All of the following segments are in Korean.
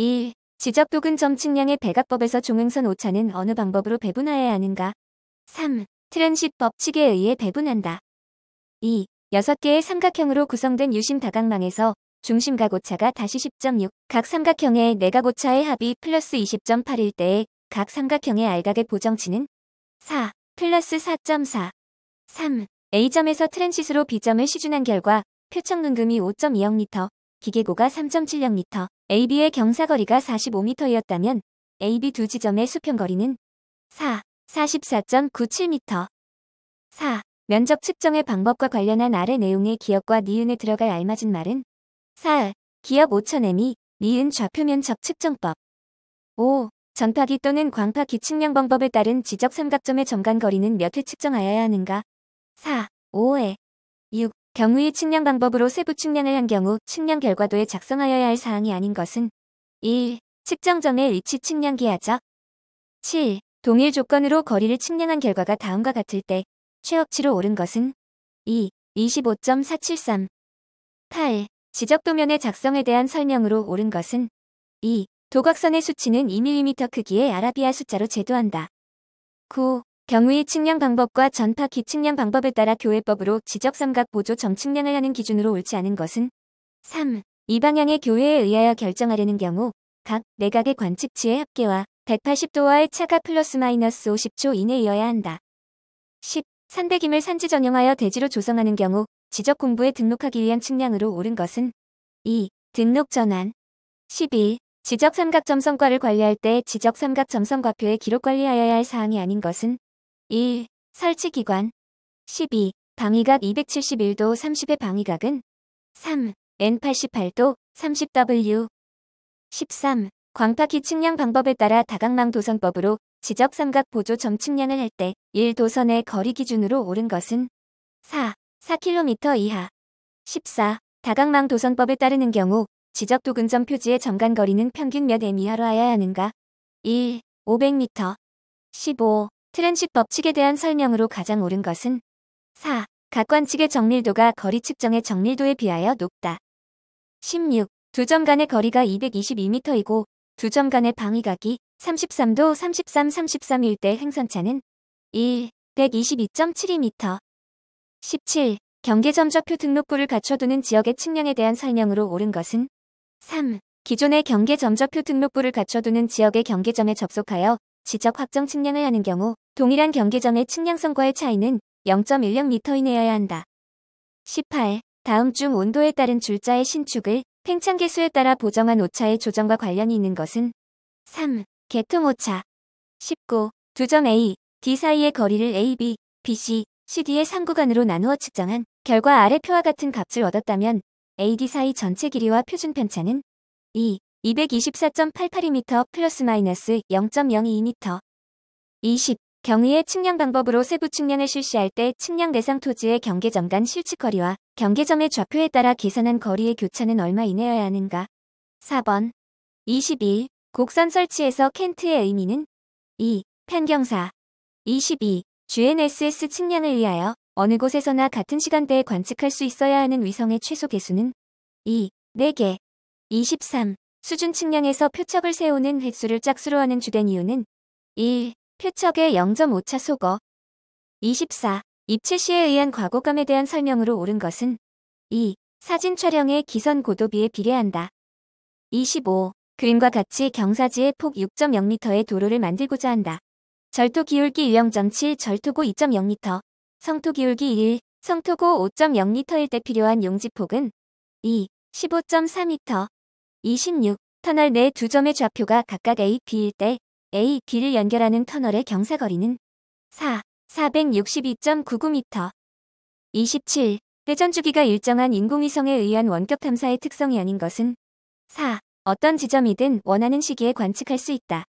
1. 지적 도근 점 측량의 백악법에서 종횡선 오차는 어느 방법으로 배분하여야 하는가? 3. 트랜 s 법칙에 의해 배분한다. 2. 6개의 삼각형으로 구성된 유심 다각망에서 중심각 오차가 다시 10.6, 각 삼각형의 내각 네 오차의 합이 플러스 20.8일 때에각 삼각형의 알각의 보정치는 4, 플러스 4.4, 3, A점에서 트랜시스로 B점을 시준한 결과 표창 눈금이 5.2억 리터, 기계고가 3.7억 리터, AB의 경사거리가 45m였다면 AB 두 지점의 수평거리는 4, 44.97m 4. 면적 측정의 방법과 관련한 아래 내용의 기역과 니은에 들어갈 알맞은 말은 4. 기역 5000m이 니은 좌표면적 측정법 5. 전파기 또는 광파기 측량 방법에 따른 지적 삼각점의 점간 거리는 몇 회 측정하여야 하는가 4. 5회 경우의 측량 방법으로 세부 측량을 한 경우 측량 결과도에 작성하여야 할 사항이 아닌 것은 1. 측정점의 위치 측량 기하적 7. 동일 조건으로 거리를 측량한 결과가 다음과 같을 때 최억치로 오른 것은 2. 25.473 8. 지적도면의 작성에 대한 설명으로 오른 것은 2. 도각선의 수치는 2mm 크기의 아라비아 숫자로 제도한다. 9. 경위 측량 방법과 전파기 측량 방법에 따라 교회법으로 지적삼각 보조 점측량을 하는 기준으로 옳지 않은 것은 3. 이 방향의 교회에 의하여 결정하려는 경우 각 내각의 네 관측치의 합계와 180도와의 차가 플러스 마이너스 50초 이내이어야 한다. 10. 산백임을 산지 전용하여 대지로 조성하는 경우 지적 공부에 등록하기 위한 측량으로 옳은 것은 2. 등록 전환 11. 지적 삼각점 성과를 관리할 때 지적 삼각점 성과표에 기록 관리하여야 할 사항이 아닌 것은 1. 설치 기관 12. 방위각 271도 30의 방위각은 3. N88도 30W 13. 광파키 측량 방법에 따라 다각망 도선법으로 지적 삼각 보조 점 측량을 할 때 1도선의 거리 기준으로 옳은 것은 4. 4km 이하 14. 다각망 도선법에 따르는 경우 지적 도근점 표지의 점간 거리는 평균 몇 m 이하로 하여야 하는가? 1. 500m 15. 트렌식 법칙에 대한 설명으로 가장 옳은 것은 4. 각관측의 정밀도가 거리 측정의 정밀도에 비하여 높다. 16. 두 점 간의 거리가 222m이고 두 점 간의 방위각이 33도 33, 33일 때 행선차는 1. 122.72m 17. 경계점좌표 등록부를 갖춰두는 지역의 측량에 대한 설명으로 옳은 것은 3. 기존의 경계점좌표 등록부를 갖춰두는 지역의 경계점에 접속하여 지적 확정 측량을 하는 경우 동일한 경계점의 측량선과의 차이는 0.16m 인해여야 한다. 18. 다음 중 온도에 따른 줄자의 신축을 팽창계수에 따라 보정한 오차의 조정과 관련이 있는 것은 3. 개통 오차 19. 두 점 A, D 사이의 거리를 AB, BC, CD의 3구간으로 나누어 측정한 결과 아래 표와 같은 값을 얻었다면 AD 사이 전체 길이와 표준 편차는 2. 2 2 4 8 8 m 플러스 마이너스 0.022m 20. 경위의 측량 방법으로 세부 측량을 실시할 때 측량 대상 토지의 경계점 간 실측 거리와 경계점의 좌표에 따라 계산한 거리의 교차는 얼마 이내여야 하는가? 4번 21. 곡선 설치에서 켄트의 의미는 2. 편경사 22. GNSS 측량을 위하여 어느 곳에서나 같은 시간대에 관측할 수 있어야 하는 위성의 최소 개수는 2. 4개 23. 수준 측량에서 표척을 세우는 횟수를 짝수로 하는 주된 이유는 1. 표척의 0.5차 속어 24. 입체 시에 의한 과거감에 대한 설명으로 옳은 것은 2. 사진 촬영의 기선 고도비에 비례한다. 25. 그림과 같이 경사지에폭 6.0m의 도로를 만들고자 한다. 절토 기울기 유형 1.7, 절토고 2.0m, 성토 기울기 1, 성토고 5.0m일 때 필요한 용지폭은 2, 15.4m, 26. 터널 내 두 점의 좌표가 각각 A, B일 때 A, B를 연결하는 터널의 경사거리는 4. 462.99m 27. 회전 주기가 일정한 인공위성에 의한 원격 탐사의 특성이 아닌 것은 4. 어떤 지점이든 원하는 시기에 관측할 수 있다.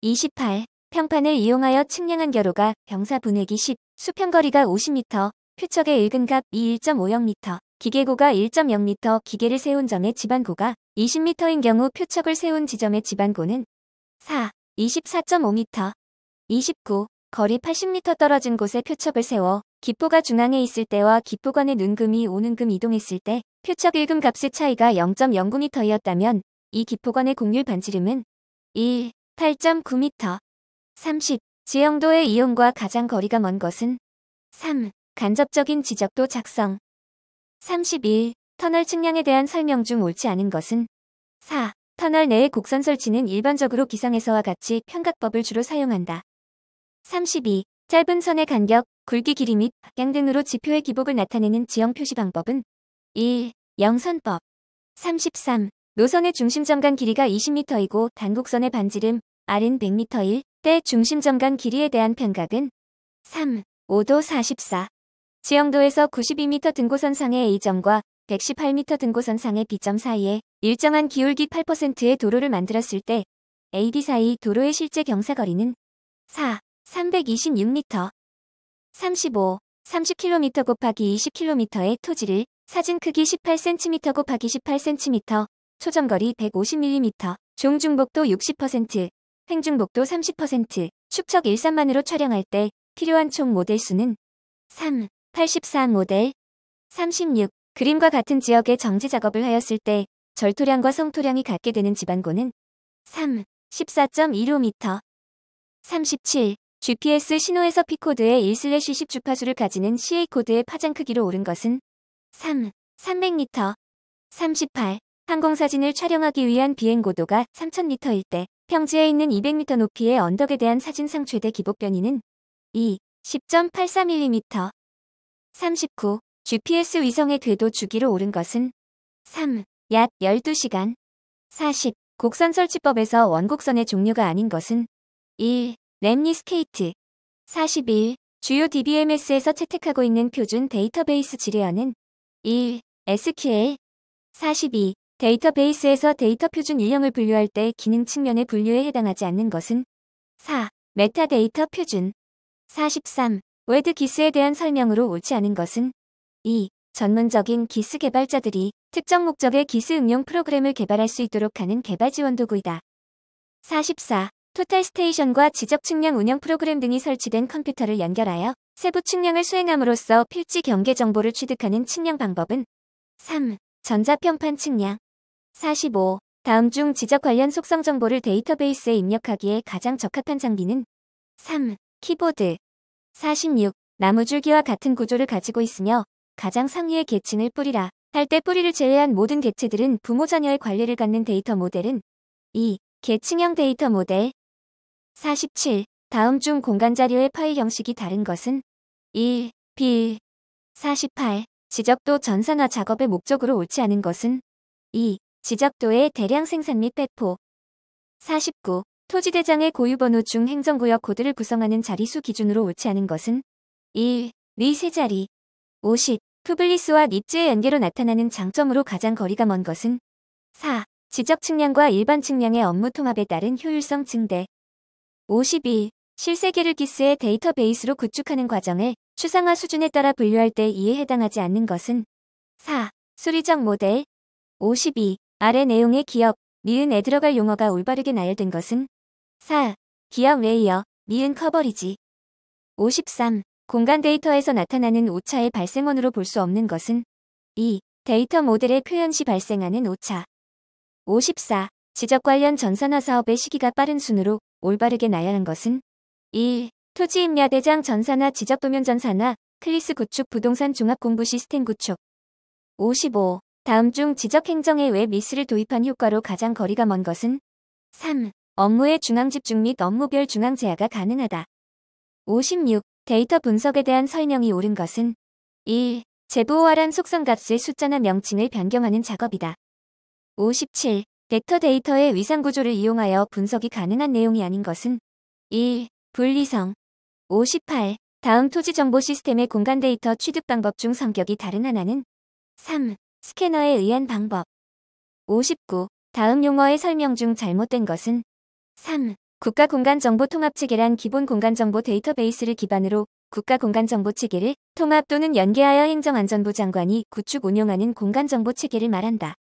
28. 평판을 이용하여 측량한 결호가 병사 분해기 10, 수평거리가 50m, 표척의 읽은 값2 1 5 0 m 기계고가 1.0m, 기계를 세운 점의 집안고가 20m인 경우 표척을 세운 지점의 지반고는 4, 24.5m, 29, 거리 80m 떨어진 곳에 표척을 세워 기포가 중앙에 있을 때와 기포관의 눈금이 오는금 이동했을 때 표척 1금 값의 차이가 0 0 9 m 였다면이 기포관의 곡률 반지름은 1, 8.9m, 30, 지형도의 이용과 가장 거리가 먼 것은 3. 간접적인 지적도 작성 31. 터널 측량에 대한 설명 중 옳지 않은 것은 4. 터널 내의 곡선 설치는 일반적으로 기상에서와 같이 편각법을 주로 사용한다. 32. 짧은 선의 간격, 굵기 길이 및방량 등으로 지표의 기복을 나타내는 지형 표시 방법은 1. 영선법 33. 노선의 중심점 간 길이가 20m이고 단곡선의 반지름 R은 100m일 때 중심점 간 길이에 대한 편각은 3. 5도 44. 지형도에서 92m 등고선 상의 A점과 118m 등고선상의 비점 사이에 일정한 기울기 8%의 도로를 만들었을 때 AB 사이 도로의 실제 경사거리는 4, 326m, 35, 30km 곱하기 20km의 토지를 사진 크기 18cm 곱하기 18cm, 초점거리 150mm, 종중복도 60%, 횡중복도 30%, 축척 1 3만으로 촬영할 때 필요한 총 모델 수는 3, 83 모델, 36, 그림과 같은 지역에 정지 작업을 하였을 때 절토량과 성토량이 같게 되는 지반고는 3, 14.15m, 37, GPS 신호에서 P코드의 1-10 슬래시 주파수를 가지는 CA코드의 파장 크기로 오른 것은 3, 300m, 38, 항공사진을 촬영하기 위한 비행 고도가 3000m일 때 평지에 있는 200m 높이의 언덕에 대한 사진상 최대 기복 변이는 2, 10.84mm, 39, GPS 위성의 궤도 주기로 오른 것은 3. 약 12시간 40. 곡선 설치법에서 원곡선의 종류가 아닌 것은 1. 렘니스케이트 41. 주요 DBMS에서 채택하고 있는 표준 데이터베이스 지뢰어는 1. SQL 42. 데이터베이스에서 데이터 표준 유형을 분류할 때 기능 측면의 분류에 해당하지 않는 것은 4. 메타데이터 표준 43. 웨드 기스에 대한 설명으로 옳지 않은 것은 2. 전문적인 기스 개발자들이 특정 목적의 기스 응용 프로그램을 개발할 수 있도록 하는 개발 지원 도구이다. 44. 토탈 스테이션과 지적 측량 운영 프로그램 등이 설치된 컴퓨터를 연결하여 세부 측량을 수행함으로써 필지 경계 정보를 취득하는 측량 방법은 3. 전자평판 측량 45. 다음 중 지적 관련 속성 정보를 데이터베이스에 입력하기에 가장 적합한 장비는 3. 키보드 46. 나무줄기와 같은 구조를 가지고 있으며 가장 상위의 계층을 뿌리라. 할 때 뿌리를 제외한 모든 개체들은 부모 자녀의 관리를 갖는 데이터 모델은 2. 계층형 데이터 모델 47. 다음 중 공간 자료의 파일 형식이 다른 것은 1. 빌 48. 지적도 전산화 작업의 목적으로 옳지 않은 것은 2. 지적도의 대량 생산 및 배포 49. 토지대장의 고유번호 중 행정구역 코드를 구성하는 자리수 기준으로 옳지 않은 것은 1. 위 세자리 50. 푸블리스와 니츠의 연계로 나타나는 장점으로 가장 거리가 먼 것은 4. 지적 측량과 일반 측량의 업무 통합에 따른 효율성 증대 5 2 실세계를 기스의 데이터베이스로 구축하는 과정을 추상화 수준에 따라 분류할 때 이에 해당하지 않는 것은 4. 수리적 모델 52. 아래 내용의 기업, 미은에 들어갈 용어가 올바르게 나열된 것은 4. 기업 레이어, 미은 커버리지 53. 공간 데이터에서 나타나는 오차의 발생원으로 볼 수 없는 것은 2. 데이터 모델의 표현 시 발생하는 오차 54. 지적 관련 전산화 사업의 시기가 빠른 순으로 올바르게 나열한 것은 1. 토지 임야 대장 전산화 지적 도면 전산화 클리스 구축 부동산 종합 공부 시스템 구축 55. 다음 중 지적 행정에 웹 미스를 도입한 효과로 가장 거리가 먼 것은 3. 업무의 중앙 집중 및 업무별 중앙 제어가 가능하다. 56. 데이터 분석에 대한 설명이 옳은 것은 1. 제보호화란 속성값의 숫자나 명칭을 변경하는 작업이다. 57. 벡터 데이터의 위상구조를 이용하여 분석이 가능한 내용이 아닌 것은 1. 분리성 58. 다음 토지 정보 시스템의 공간 데이터 취득 방법 중 성격이 다른 하나는 3. 스캐너에 의한 방법 59. 다음 용어의 설명 중 잘못된 것은 3. 국가공간정보통합체계란 기본 공간정보 데이터베이스를 기반으로 국가공간정보체계를 통합 또는 연계하여 행정안전부 장관이 구축 운영하는 공간정보체계를 말한다.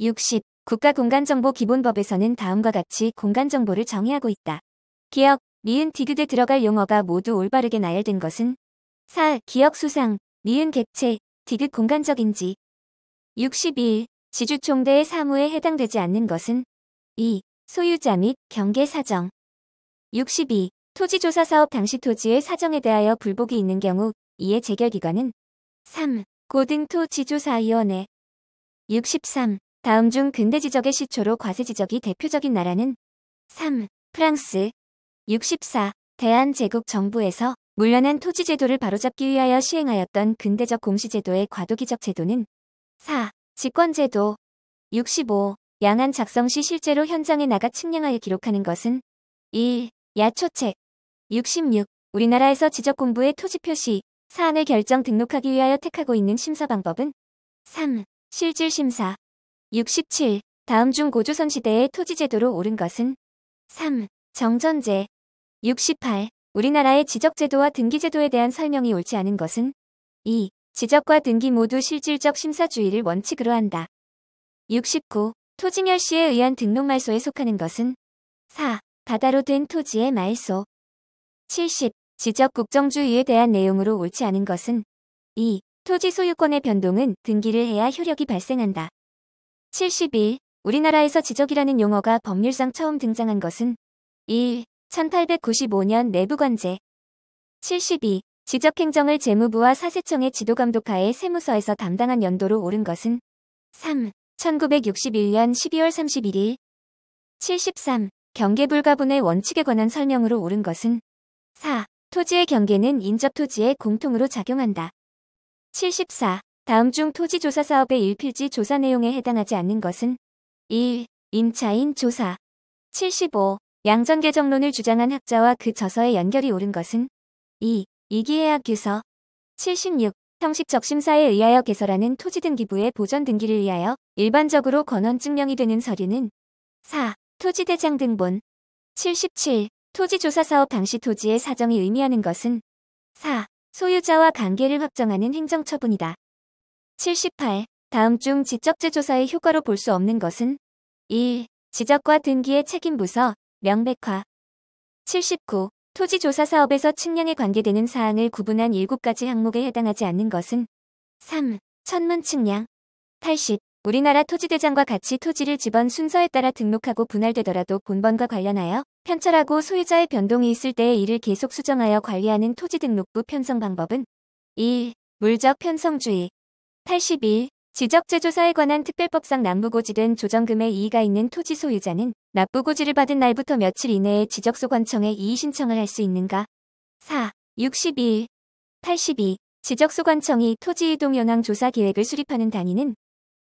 60. 국가공간정보 기본법에서는 다음과 같이 공간정보를 정의하고 있다. 기억, 미은 디귿에 들어갈 용어가 모두 올바르게 나열된 것은 4. 기억 수상, 미은 객체, 디귿 공간적인지 61. 지주총대의 사무에 해당되지 않는 것은 2. 소유자 및 경계 사정 62. 토지조사 사업 당시 토지의 사정에 대하여 불복이 있는 경우 이에 재결기관은 3. 고등토지조사위원회 63. 다음 중 근대 지적의 시초로 과세 지적이 대표적인 나라는 3. 프랑스 64. 대한제국 정부에서 물러난 토지제도를 바로잡기 위하여 시행하였던 근대적 공시제도의 과도기적 제도는 4. 직권제도 65. 양안 작성 시 실제로 현장에 나가 측량하여 기록하는 것은 1. 야초책 66. 우리나라에서 지적 공부의 토지 표시, 사안을 결정 등록하기 위하여 택하고 있는 심사 방법은 3. 실질 심사 67. 다음 중 고조선 시대의 토지 제도로 옳은 것은 3. 정전제 68. 우리나라의 지적 제도와 등기 제도에 대한 설명이 옳지 않은 것은 2. 지적과 등기 모두 실질적 심사주의를 원칙으로 한다. 69. 토지멸시에 의한 등록말소에 속하는 것은 4. 바다로 된 토지의 말소 70. 지적 국정주의에 대한 내용으로 옳지 않은 것은 2. 토지 소유권의 변동은 등기를 해야 효력이 발생한다. 71. 우리나라에서 지적이라는 용어가 법률상 처음 등장한 것은 1. 1895년 내부관제 72. 지적행정을 재무부와 사세청의 지도감독하에 세무서에서 담당한 연도로 오른 것은 3. 1961년 12월 31일 73. 경계불가분의 원칙에 관한 설명으로 옳은 것은 4. 토지의 경계는 인접토지에 공통으로 작용한다. 74. 다음 중 토지조사 사업의 일필지 조사 내용에 해당하지 않는 것은 1. 임차인 조사 75. 양전개정론을 주장한 학자와 그 저서의 연결이 옳은 것은 2. 이기해학 규서 76. 형식적 심사에 의하여 개설하는 토지 등기부의 보전 등기를 위하여 일반적으로 권원 증명이 되는 서류는 4. 토지대장 등본 77. 토지조사사업 당시 토지의 사정이 의미하는 것은 4. 소유자와 관계를 확정하는 행정처분이다. 78. 다음 중 지적재조사의 효과로 볼 수 없는 것은 1. 지적과 등기의 책임부서, 명백화 79. 토지 조사 사업에서 측량에 관계되는 사항을 구분한 7가지 항목에 해당하지 않는 것은 3. 천문 측량 80. 우리나라 토지대장과 같이 토지를 집원 순서에 따라 등록하고 분할되더라도 본번과 관련하여 편철하고 소유자의 변동이 있을 때에 이를 계속 수정하여 관리하는 토지등록부 편성 방법은 1. 물적 편성주의 81. 지적재조사에 관한 특별법상 남부고지된 조정금의 이의가 있는 토지 소유자는 납부고지를 받은 날부터 며칠 이내에 지적소 관청에 이의신청을 할 수 있는가? 4. 62일 82. 지적소 관청이 토지이동 영향 조사 계획을 수립하는 단위는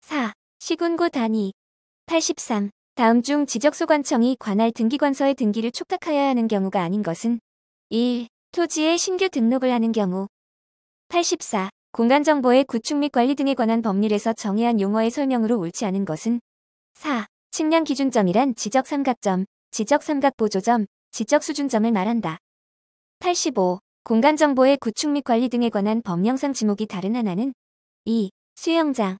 4. 시군구 단위 83. 다음 중 지적소 관청이 관할 등기관서의 등기를 촉탁하여야 하는 경우가 아닌 것은 1. 토지에 신규 등록을 하는 경우 84. 공간정보의 구축 및 관리 등에 관한 법률에서 정의한 용어의 설명으로 옳지 않은 것은 4. 측량 기준점이란 지적 삼각점, 지적 삼각 보조점, 지적 수준점을 말한다. 85. 공간 정보의 구축 및 관리 등에 관한 법령상 지목이 다른 하나는 2. 수영장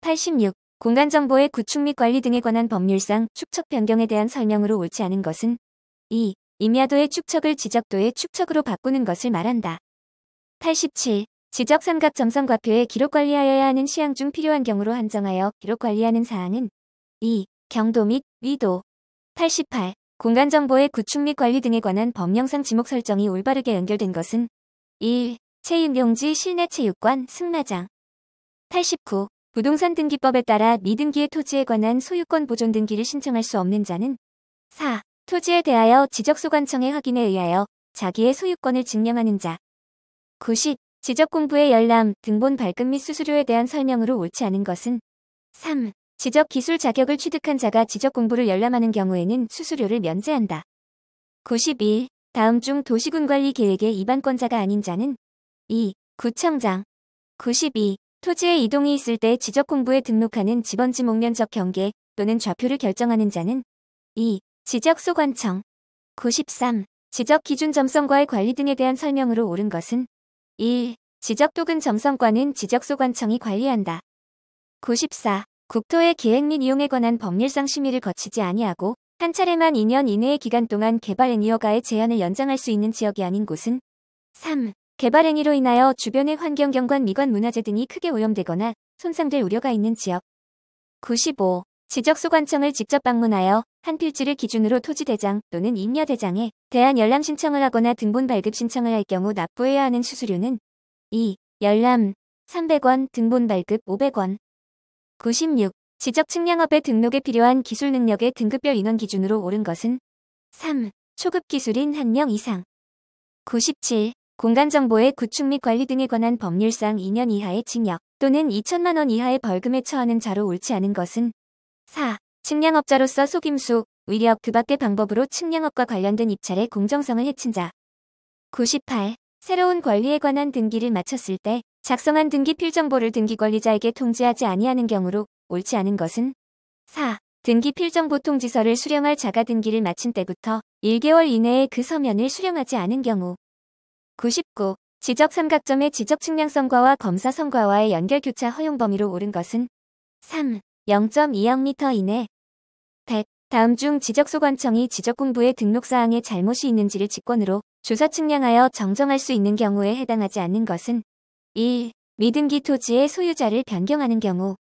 86. 공간 정보의 구축 및 관리 등에 관한 법률상 축척 변경에 대한 설명으로 옳지 않은 것은 2. 임야도의 축척을 지적도의 축척으로 바꾸는 것을 말한다. 87. 지적 삼각 점성 과표에 기록 관리하여야 하는 시향 중 필요한 경우로 한정하여 기록 관리하는 사항은 2. 경도 및 위도 88. 공간정보의 구축 및 관리 등에 관한 법영상 지목 설정이 올바르게 연결된 것은 1. 체육용지 실내 체육관 승마장 89. 부동산 등기법에 따라 미등기의 토지에 관한 소유권 보존 등기를 신청할 수 없는 자는 4. 토지에 대하여 지적소관청의 확인에 의하여 자기의 소유권을 증명하는 자 90. 지적공부의 열람, 등본 발급 및 수수료에 대한 설명으로 옳지 않은 것은 3. 지적 기술 자격을 취득한 자가 지적 공부를 열람하는 경우에는 수수료를 면제한다. 91. 다음 중 도시군 관리 계획의 위반권자가 아닌 자는 2. 구청장 92. 토지의 이동이 있을 때 지적 공부에 등록하는 지번지 목면적 경계 또는 좌표를 결정하는 자는 2. 지적 소관청 93. 지적 기준 점성과의 관리 등에 대한 설명으로 옳은 것은 1. 지적 도근 점성과는 지적 소관청이 관리한다. 94. 국토의 기획 및 이용에 관한 법률상 심의를 거치지 아니하고 한 차례만 2년 이내의 기간 동안 개발 행위허가의 제한을 연장할 수 있는 지역이 아닌 곳은 3. 개발 행위로 인하여 주변의 환경 경관 미관 문화재 등이 크게 오염되거나 손상될 우려가 있는 지역 95. 지적소관청을 직접 방문하여 한 필지를 기준으로 토지대장 또는 임야대장에 대한 열람 신청을 하거나 등본 발급 신청을 할 경우 납부해야 하는 수수료는 2. 열람 300원, 등본 발급 500원 96. 지적 측량업의 등록에 필요한 기술 능력의 등급별 인원 기준으로 오른 것은 3. 초급 기술인 1명 이상 97. 공간정보의 구축 및 관리 등에 관한 법률상 2년 이하의 징역 또는 2천만 원 이하의 벌금에 처하는 자로 옳지 않은 것은 4. 측량업자로서 속임수, 위력 그 밖의 방법으로 측량업과 관련된 입찰의 공정성을 해친 자 98. 새로운 권리에 관한 등기를 마쳤을 때 작성한 등기 필정보를 등기 권리자에게 통지하지 아니하는 경우로 옳지 않은 것은 4. 등기 필정보 통지서를 수령할 자가 등기를 마친 때부터 1개월 이내에 그 서면을 수령하지 않은 경우 99. 지적 삼각점의 지적 측량성과와 검사 성과와의 연결 교차 허용 범위로 오른 것은 3. 0.2억 미터 이내 100. 다음 중 지적소관청이 지적공부의 등록사항에 잘못이 있는지를 직권으로 조사 측량하여 정정할 수 있는 경우에 해당하지 않는 것은 1. 미등기 토지의 소유자를 변경하는 경우